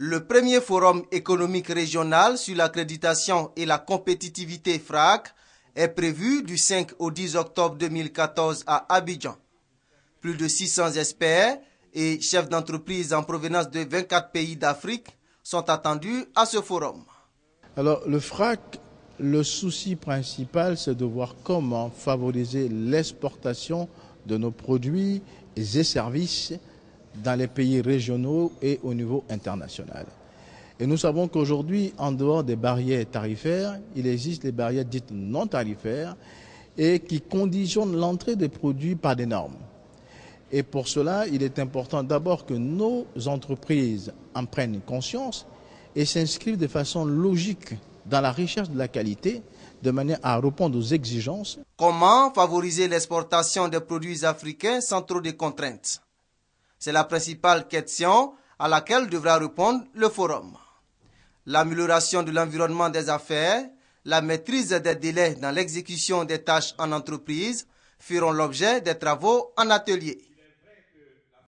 Le premier forum économique régional sur l'accréditation et la compétitivité FRAC est prévu du 5 au 10 octobre 2014 à Abidjan. Plus de 600 experts et chefs d'entreprise en provenance de 24 pays d'Afrique sont attendus à ce forum. Alors le FRAC, le souci principal, c'est de voir comment favoriser l'exportation de nos produits et services dans les pays régionaux et au niveau international. Et nous savons qu'aujourd'hui, en dehors des barrières tarifaires, il existe les barrières dites non tarifaires et qui conditionnent l'entrée des produits par des normes. Et pour cela, il est important d'abord que nos entreprises en prennent conscience et s'inscrivent de façon logique dans la recherche de la qualité de manière à répondre aux exigences. Comment favoriser l'exportation des produits africains sans trop de contraintes c'est la principale question à laquelle devra répondre le forum. L'amélioration de l'environnement des affaires, la maîtrise des délais dans l'exécution des tâches en entreprise feront l'objet des travaux en atelier.